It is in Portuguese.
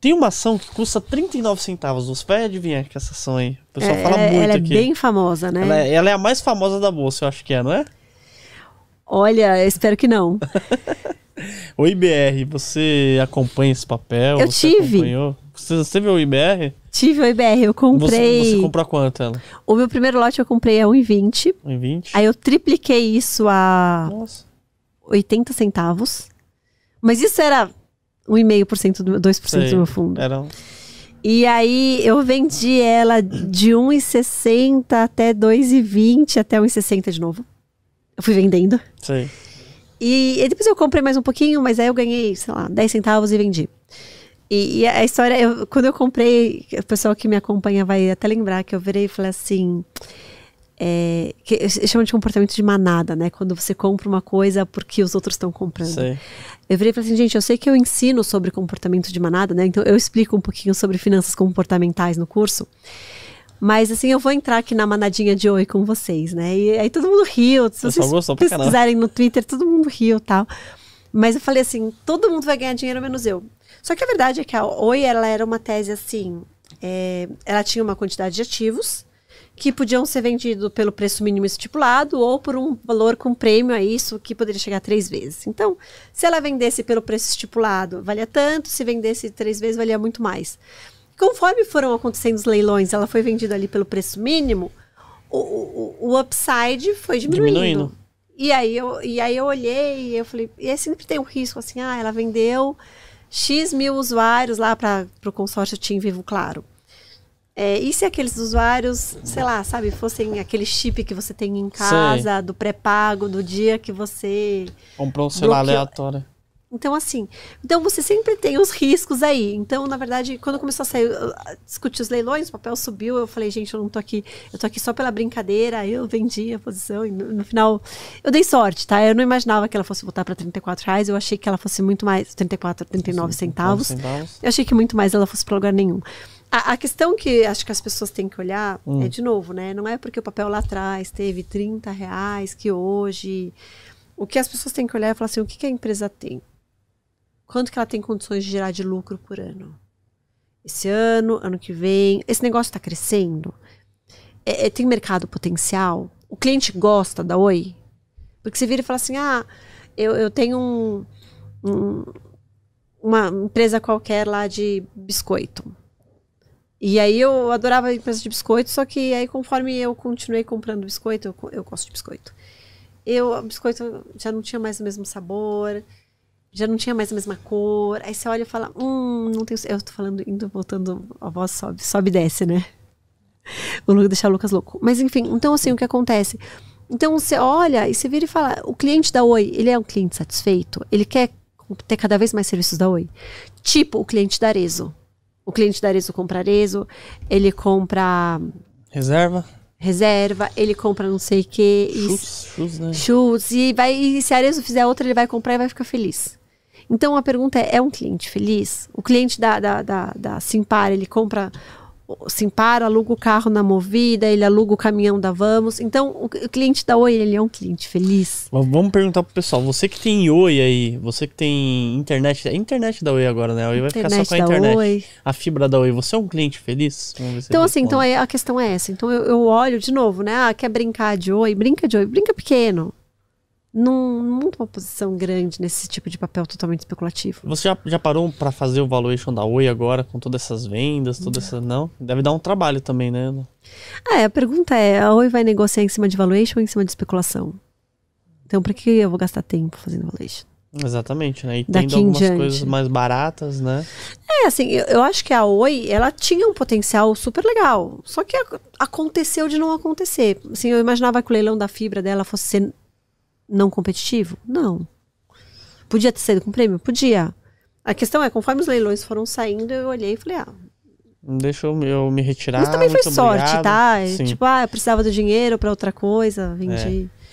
Tem uma ação que custa 39 centavos. Você vai adivinhar que essa ação aí. O pessoal é, fala é, muito ela é aqui. bem famosa, né? Ela, é, ela é a mais famosa da bolsa, eu acho que é, não é? Olha, espero que não. o IBR, você acompanha esse papel? Eu você tive. Acompanhou? Você, você teve o IBR? Tive o IBR, eu comprei. Você, você comprou quanto ela? O meu primeiro lote eu comprei a 1,20. 1,20. Aí eu tripliquei isso a Nossa. 80 centavos. Mas isso era 1,5% do 2% Sei, do meu fundo. Era... E aí eu vendi ela de 1,60 até 2,20, até 1,60 de novo. Eu fui vendendo. Sim. E, e, depois eu comprei mais um pouquinho, mas aí eu ganhei, sei lá, 10 centavos e vendi. E, e a história, eu, quando eu comprei, o pessoal que me acompanha vai até lembrar que eu virei e falei assim: é, que chama de comportamento de manada, né? Quando você compra uma coisa porque os outros estão comprando. Eu virei e falei assim, gente, eu sei que eu ensino sobre comportamento de manada, né? Então eu explico um pouquinho sobre finanças comportamentais no curso. Mas assim, eu vou entrar aqui na manadinha de oi com vocês, né? E aí todo mundo riu. Se vocês pesquisarem no Twitter, todo mundo riu tal. Mas eu falei assim, todo mundo vai ganhar dinheiro menos eu. Só que a verdade é que a Oi, ela era uma tese assim, é, ela tinha uma quantidade de ativos, que podiam ser vendidos pelo preço mínimo estipulado ou por um valor com prêmio a isso, que poderia chegar a três vezes. Então, se ela vendesse pelo preço estipulado, valia tanto, se vendesse três vezes, valia muito mais. Conforme foram acontecendo os leilões, ela foi vendida ali pelo preço mínimo, o, o, o upside foi diminuindo. diminuindo. E, aí eu, e aí eu olhei e eu falei, e aí sempre tem um risco assim, ah, ela vendeu X mil usuários lá para o consórcio Team Vivo Claro é, e se aqueles usuários, sei lá, sabe, fossem aquele chip que você tem em casa, do pré-pago, do dia que você. Comprou um celular bloqueou. aleatório. Então, assim. Então, você sempre tem os riscos aí. Então, na verdade, quando começou a sair, discutir os leilões, o papel subiu. Eu falei, gente, eu não tô aqui. Eu tô aqui só pela brincadeira. Eu vendi a posição. E no, no final, eu dei sorte, tá? Eu não imaginava que ela fosse voltar para 34 reais. Eu achei que ela fosse muito mais. 34, 39 centavos. centavos. Eu achei que muito mais ela fosse para lugar nenhum. A, a, questão que acho que as pessoas têm que olhar hum. é, de novo, né? Não é porque o papel lá atrás teve 30 reais que hoje. O que as pessoas têm que olhar é falar assim: o que, que a empresa tem? Quanto que ela tem condições de gerar de lucro por ano? Esse ano, ano que vem. Esse negócio está crescendo? É, é, tem mercado potencial? O cliente gosta da Oi? Porque você vira e fala assim: ah, eu, eu tenho um, um, uma empresa qualquer lá de biscoito e aí eu adorava a empresa de biscoito, só que aí conforme eu continuei comprando biscoito, eu, eu gosto de biscoito. Eu, o biscoito já não tinha mais o mesmo sabor, já não tinha mais a mesma cor. Aí você olha e fala, hum, não tenho... Eu tô falando, indo, voltando, a voz sobe, sobe e desce, né? Vou deixar o Lucas louco. Mas enfim, então assim, o que acontece... Então você olha e você vira e fala, o cliente da Oi, ele é um cliente satisfeito? Ele quer ter cada vez mais serviços da Oi? Tipo o cliente da Arezzo? O cliente da Arezo compra Arezo, ele compra. Reserva? Reserva, ele compra não sei o quê. Chutes, né? Chutes, e, vai, e se a Arezo fizer outra, ele vai comprar e vai ficar feliz. Então a pergunta é: é um cliente feliz? O cliente da, da, da, da Simpar, ele compra para aluga o carro na Movida, ele aluga o caminhão da Vamos. Então, o, o cliente da Oi, ele é um cliente feliz. Mas vamos perguntar pro pessoal, você que tem Oi aí, você que tem internet, é internet da Oi agora, né? A Oi vai ficar só com a internet. Oi. A fibra da Oi, você é um cliente feliz? então, assim, então então a questão é essa. Então, eu, eu olho de novo, né? Ah, quer brincar de Oi? Brinca de Oi, brinca pequeno não, não uma posição grande nesse tipo de papel totalmente especulativo. Você já, já parou para fazer o valuation da Oi agora, com todas essas vendas, toda não. essa. Não? Deve dar um trabalho também, né? Ah, é, a pergunta é: a Oi vai negociar em cima de valuation ou em cima de especulação? Então, para que eu vou gastar tempo fazendo valuation? Exatamente, né? E Daqui tendo algumas coisas mais baratas, né? É, assim, eu, eu, acho que a Oi, ela tinha um potencial super legal. Só que aconteceu de não acontecer. Assim, eu imaginava que o leilão da fibra dela fosse ser não competitivo? Não. Podia ter saído com prêmio? Podia. A questão é, conforme os leilões foram saindo, eu olhei e falei, ah. Deixa eu, me retirar. Mas também foi sorte, obrigado. tá? Sim. Tipo, ah, eu precisava do dinheiro para outra coisa, vendi. É.